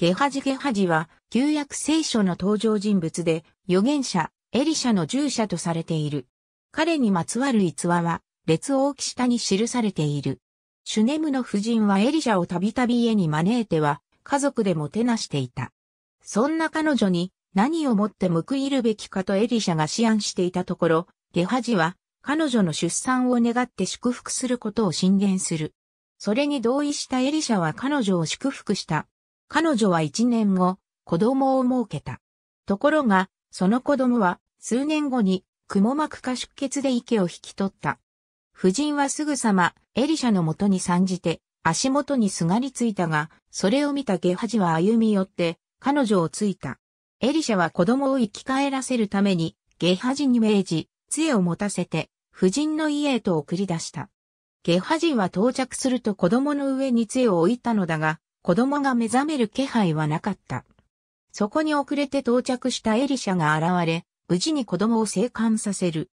ゲハジ・ゲハジは、旧約聖書の登場人物で、預言者、エリシャの従者とされている。彼にまつわる逸話は、列王記下に記されている。シュネムの夫人はエリシャをたびたび家に招いては、家族でもてなしていた。そんな彼女に、何をもって報いるべきかとエリシャが思案していたところ、ゲハジは、彼女の出産を願って祝福することを進言する。それに同意したエリシャは彼女を祝福した。彼女は一年後、子供を設けた。ところが、その子供は、数年後に、蜘も膜下出血で池を引き取った。夫人はすぐさま、エリシャの元に参じて、足元にすがりついたが、それを見たゲハジは歩み寄って、彼女をついた。エリシャは子供を生き返らせるために、ゲハジに命じ、杖を持たせて、夫人の家へと送り出した。ゲハジは到着すると子供の上に杖を置いたのだが、子供が目覚める気配はなかった。そこに遅れて到着したエリシャが現れ、無事に子供を生還させる。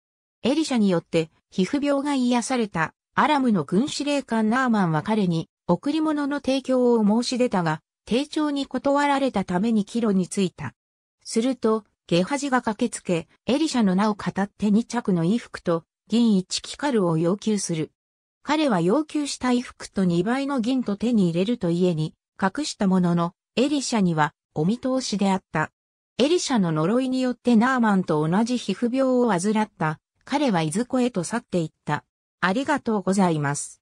エリシャによって皮膚病が癒されたアラムの軍司令官ナーマンは彼に贈り物の提供を申し出たが、丁重に断られたために帰路に着いた。すると、ゲハジが駆けつけ、エリシャの名を語って2着の衣服と銀一キカルを要求する。彼は要求した衣服と2倍の銀と手に入れると家に隠したものの、エリシャにはお見通しであった。エリシャの呪いによってナーマンと同じ皮膚病を患った。彼はいずこへと去っていった。ありがとうございます。